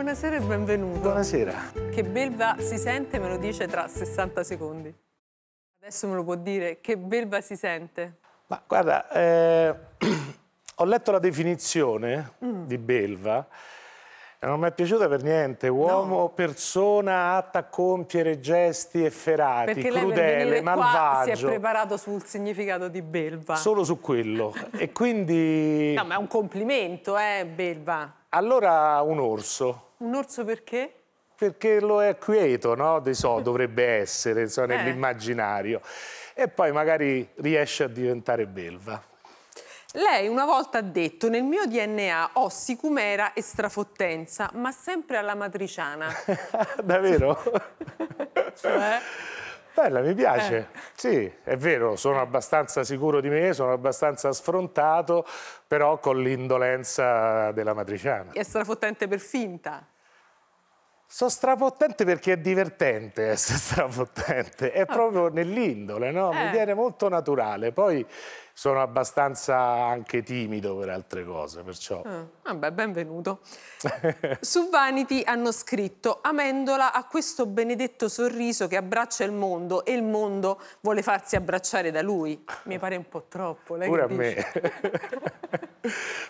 Buonasera e benvenuto. Buonasera. Che belva si sente me lo dice tra 60 secondi. Adesso me lo può dire, che belva si sente? Ma guarda, eh, ho letto la definizione mm. di belva e non mi è piaciuta per niente. Uomo, no. persona atta a compiere gesti efferati, Perché crudele, per malvagio. si è preparato sul significato di belva. Solo su quello. e quindi... No, ma è un complimento, eh, belva. Allora un orso. Un orso perché? Perché lo è quieto, no? Di so, dovrebbe essere, so, nell'immaginario. E poi magari riesce a diventare belva. Lei una volta ha detto nel mio DNA ho sicumera e strafottenza, ma sempre alla matriciana. Davvero? cioè... Bella, mi piace. Eh. Sì, è vero, sono abbastanza sicuro di me, sono abbastanza sfrontato, però con l'indolenza della matriciana. E essere fottente per finta. Sono strafottente perché è divertente essere strafottente, è proprio nell'indole, no? Mi eh. viene molto naturale. Poi sono abbastanza anche timido per altre cose, perciò... Eh. Vabbè, benvenuto. Su Vanity hanno scritto Amendola ha questo benedetto sorriso che abbraccia il mondo e il mondo vuole farsi abbracciare da lui. Mi pare un po' troppo, lei Pure a dice? me.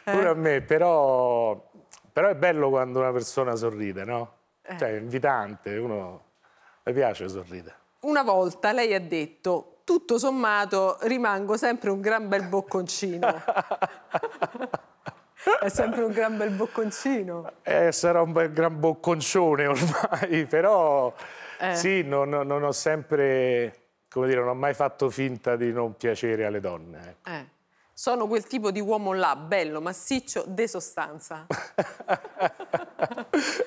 Pure eh. a me, però... Però è bello quando una persona sorride, no? eh. cioè invitante, uno mi piace sorridere. Una volta lei ha detto, tutto sommato rimango sempre un gran bel bocconcino. È sempre un gran bel bocconcino. Eh, sarà un bel gran bocconcione ormai, però eh. sì, non, non, ho sempre, come dire, non ho mai fatto finta di non piacere alle donne. Ecco. Eh. Sono quel tipo di uomo là, bello, massiccio, de sostanza.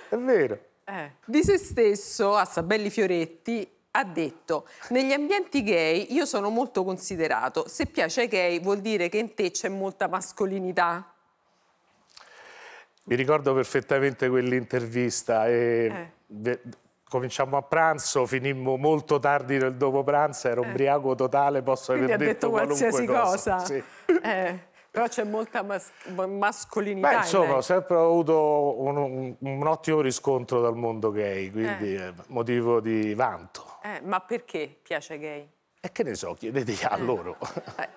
È vero. Eh. Di se stesso, a Sabelli Fioretti, ha detto negli ambienti gay io sono molto considerato, se piace ai gay vuol dire che in te c'è molta mascolinità. Mi ricordo perfettamente quell'intervista e eh. cominciamo a pranzo, finimmo molto tardi nel dopo pranzo, ero eh. ubriaco totale, posso Quindi aver detto, detto qualsiasi cosa. cosa. Sì. Eh. Però c'è molta mas mascolinità. Beh, insomma, ho sempre avuto un, un, un, ottimo riscontro dal mondo gay, quindi eh. motivo di vanto. Eh, ma perché piace gay? E che ne so, chiedete a eh. loro. Eh.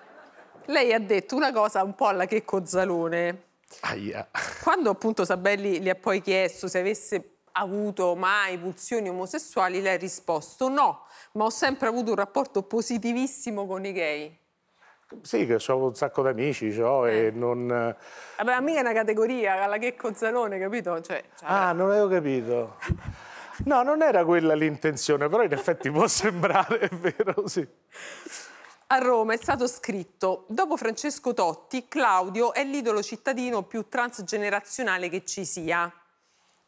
Lei ha detto una cosa un po' alla che Cozzalone. Aia. Quando appunto Sabelli le ha poi chiesto se avesse avuto mai pulsioni omosessuali, lei ha risposto no, ma ho sempre avuto un rapporto positivissimo con i gay. Sì, che ho un sacco d'amici, amici, cioè, eh. e non... Eh, vabbè, amica è una categoria, alla Checco Zalone, capito? Cioè, cioè... Ah, non avevo capito. No, non era quella l'intenzione, però in effetti può sembrare, è vero, sì. A Roma è stato scritto, dopo Francesco Totti, Claudio è l'idolo cittadino più transgenerazionale che ci sia.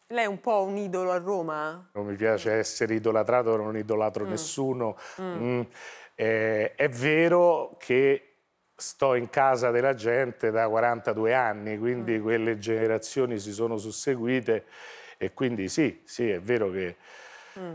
Lei è un po' un idolo a Roma? Non mi piace essere idolatrato, non idolatro mm. nessuno. Mm. Mm. Eh, è vero che sto in casa della gente da 42 anni, quindi mm. quelle generazioni si sono susseguite e quindi sì, sì, è vero che mm.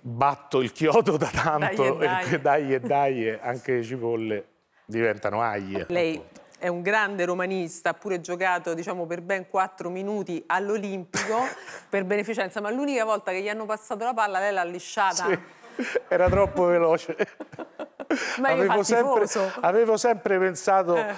batto il chiodo da tanto, dai e dai, e dai e anche le cipolle diventano aglie. Lei appunto. è un grande romanista, ha pure giocato diciamo, per ben quattro minuti all'Olimpico per beneficenza, ma l'unica volta che gli hanno passato la palla lei l'ha lisciata. Sì, era troppo veloce. avevo, sempre, avevo, sempre, pensato... Eh.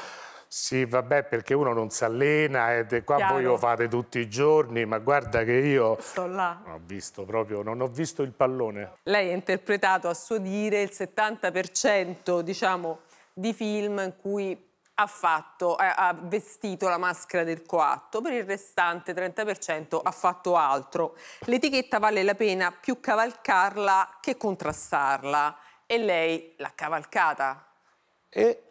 Sì, vabbè, perché uno non si allena e qua Chiaro. voi lo fate tutti i giorni, ma guarda che io Sto là. Non ho visto proprio, non ho visto il pallone. Lei ha interpretato a suo dire il 70% diciamo, di film in cui ha, fatto, eh, ha vestito la maschera del coatto, per il restante 30% ha fatto altro. L'etichetta vale la pena più cavalcarla che contrastarla e lei l'ha cavalcata. E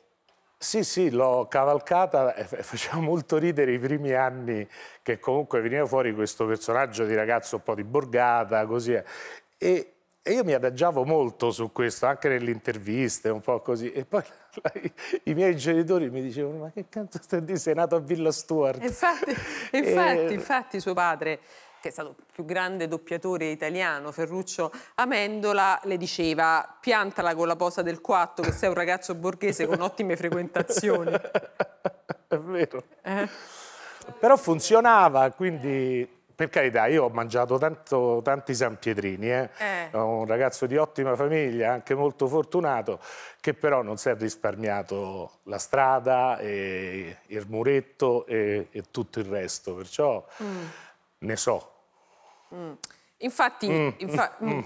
sì, sì, l'ho cavalcata e faceva molto ridere i primi anni che comunque veniva fuori questo personaggio di ragazzo un po' di borgata, così. Eh. E, e io mi adagiavo molto su questo, anche nelle interviste, un po' così. E poi la, i, i miei genitori mi dicevano, ma che canto stai di, sei a Villa Stuart? Infatti, infatti, e... infatti suo padre che è stato il più grande doppiatore italiano, Ferruccio Amendola, le diceva piantala con la posa del quattro che sei un ragazzo borghese con ottime frequentazioni. È vero. Eh. Però funzionava, quindi per carità, io ho mangiato tanto, tanti San Pietrini, eh? Eh. un ragazzo di ottima famiglia, anche molto fortunato, che però non si è risparmiato la strada, e il muretto e, e tutto il resto, perciò mm. ne so. Mm. Infatti, mm, infa mm, mm. mm.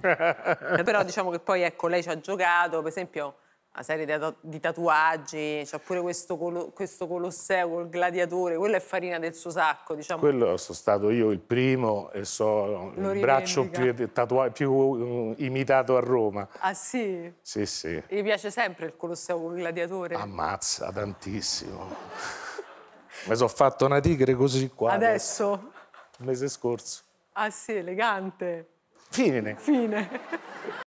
Eh, eh, però diciamo che poi ecco, lei ci ha giocato, per esempio, una serie di, di tatuaggi, c'ha pure questo, colo questo Colosseo col gladiatore, quello è farina del suo sacco, diciamo. Quello sono stato io il primo e so Lo il braccio più, più, imitato a Roma. Ah sì? Sì, sì. E piace sempre il Colosseo col gladiatore? Ammazza, tantissimo. Mi sono fatto una tigre così qua. Adesso? mese scorso. Ah sì, elegante. Fine. Fine.